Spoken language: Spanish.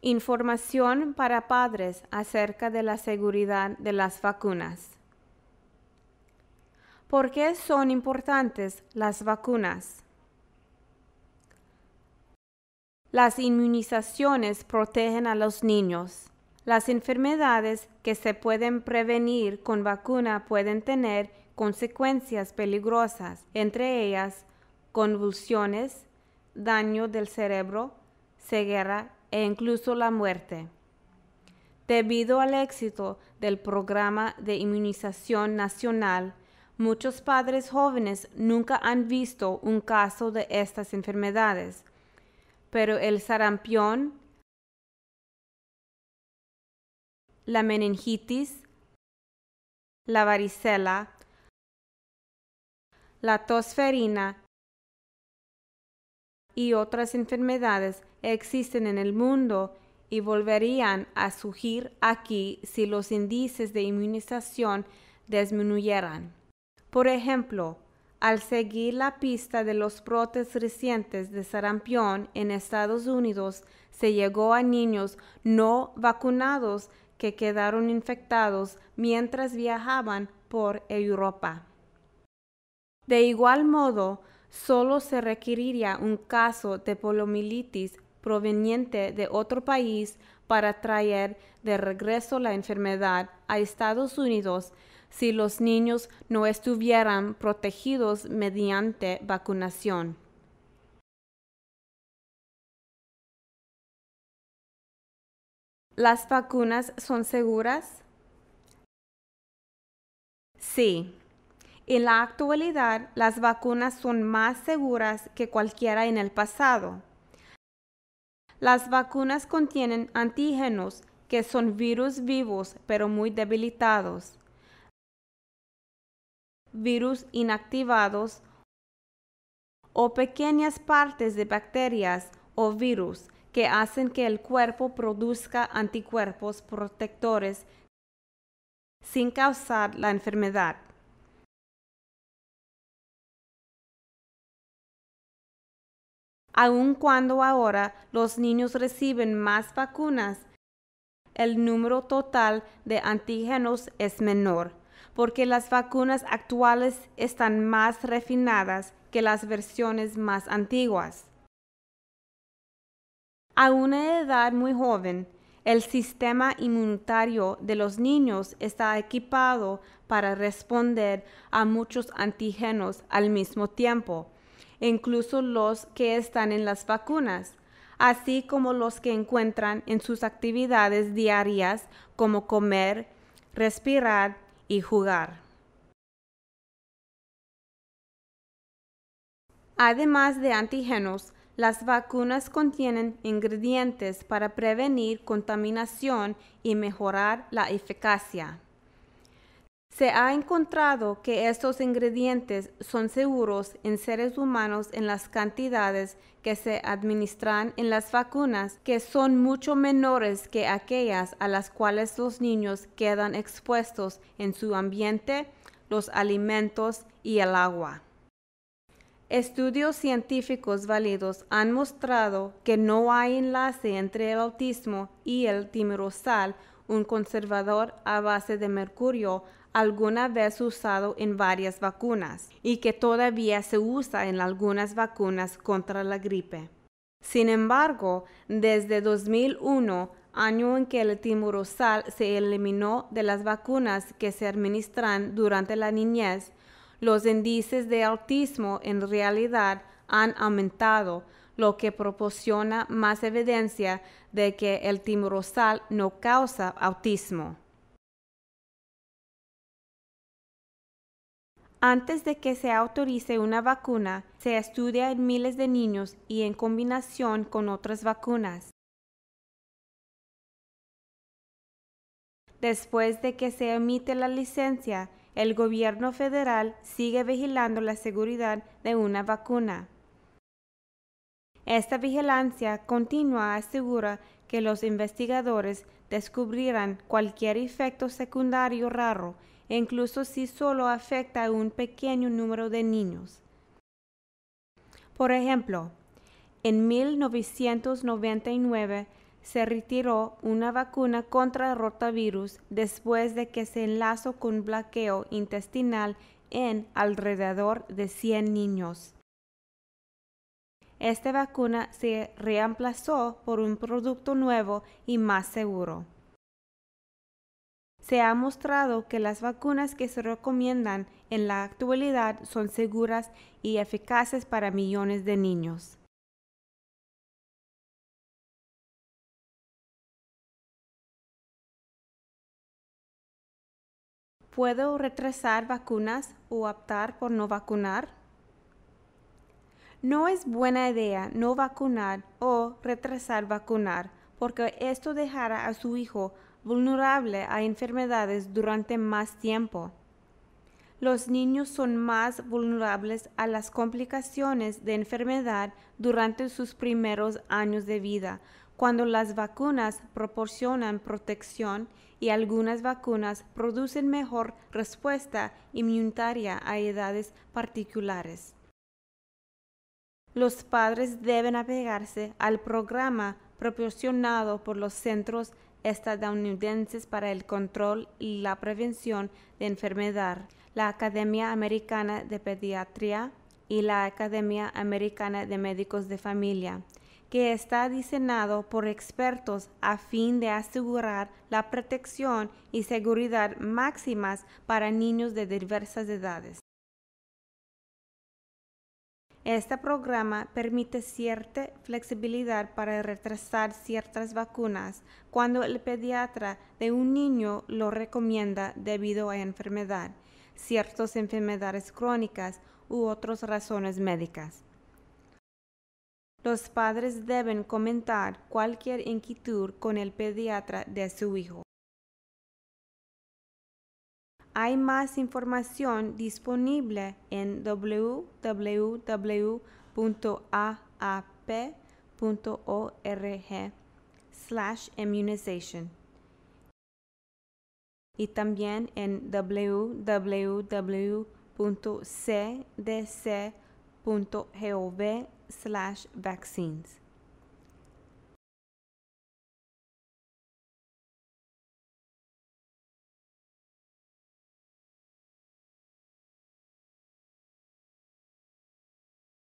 Información para padres acerca de la seguridad de las vacunas. ¿Por qué son importantes las vacunas? Las inmunizaciones protegen a los niños. Las enfermedades que se pueden prevenir con vacuna pueden tener consecuencias peligrosas, entre ellas convulsiones, daño del cerebro, ceguera e incluso la muerte. Debido al éxito del programa de inmunización nacional, muchos padres jóvenes nunca han visto un caso de estas enfermedades, pero el sarampión, la meningitis, la varicela, la tosferina y otras enfermedades existen en el mundo y volverían a surgir aquí si los índices de inmunización disminuyeran. Por ejemplo, al seguir la pista de los brotes recientes de sarampión en Estados Unidos, se llegó a niños no vacunados que quedaron infectados mientras viajaban por Europa. De igual modo, solo se requeriría un caso de poliomielitis proveniente de otro país para traer de regreso la enfermedad a Estados Unidos si los niños no estuvieran protegidos mediante vacunación. ¿Las vacunas son seguras? Sí, en la actualidad, las vacunas son más seguras que cualquiera en el pasado. Las vacunas contienen antígenos, que son virus vivos pero muy debilitados, virus inactivados o pequeñas partes de bacterias o virus que hacen que el cuerpo produzca anticuerpos protectores sin causar la enfermedad. Aun cuando ahora los niños reciben más vacunas, el número total de antígenos es menor, porque las vacunas actuales están más refinadas que las versiones más antiguas. A una edad muy joven, el sistema inmunitario de los niños está equipado para responder a muchos antígenos al mismo tiempo incluso los que están en las vacunas, así como los que encuentran en sus actividades diarias como comer, respirar y jugar. Además de antígenos, las vacunas contienen ingredientes para prevenir contaminación y mejorar la eficacia. Se ha encontrado que estos ingredientes son seguros en seres humanos en las cantidades que se administran en las vacunas, que son mucho menores que aquellas a las cuales los niños quedan expuestos en su ambiente, los alimentos y el agua. Estudios científicos válidos han mostrado que no hay enlace entre el autismo y el timerosal un conservador a base de mercurio alguna vez usado en varias vacunas y que todavía se usa en algunas vacunas contra la gripe. Sin embargo, desde 2001, año en que el timurosal se eliminó de las vacunas que se administran durante la niñez, los índices de autismo en realidad han aumentado, lo que proporciona más evidencia de que el timorosal no causa autismo. Antes de que se autorice una vacuna, se estudia en miles de niños y en combinación con otras vacunas. Después de que se emite la licencia, el gobierno federal sigue vigilando la seguridad de una vacuna. Esta vigilancia continua asegura que los investigadores descubrirán cualquier efecto secundario raro, e incluso si solo afecta a un pequeño número de niños. Por ejemplo, en 1999 se retiró una vacuna contra el rotavirus después de que se enlazó con bloqueo intestinal en alrededor de 100 niños esta vacuna se reemplazó por un producto nuevo y más seguro. Se ha mostrado que las vacunas que se recomiendan en la actualidad son seguras y eficaces para millones de niños. ¿Puedo retrasar vacunas o optar por no vacunar? No es buena idea no vacunar o retrasar vacunar, porque esto dejará a su hijo vulnerable a enfermedades durante más tiempo. Los niños son más vulnerables a las complicaciones de enfermedad durante sus primeros años de vida, cuando las vacunas proporcionan protección y algunas vacunas producen mejor respuesta inmunitaria a edades particulares. Los padres deben apegarse al programa proporcionado por los centros estadounidenses para el control y la prevención de enfermedad, la Academia Americana de Pediatría y la Academia Americana de Médicos de Familia, que está diseñado por expertos a fin de asegurar la protección y seguridad máximas para niños de diversas edades. Este programa permite cierta flexibilidad para retrasar ciertas vacunas cuando el pediatra de un niño lo recomienda debido a enfermedad, ciertas enfermedades crónicas u otras razones médicas. Los padres deben comentar cualquier inquietud con el pediatra de su hijo. Hay más información disponible en www.aap.org slash immunization y también en www.cdc.gov slash vaccines.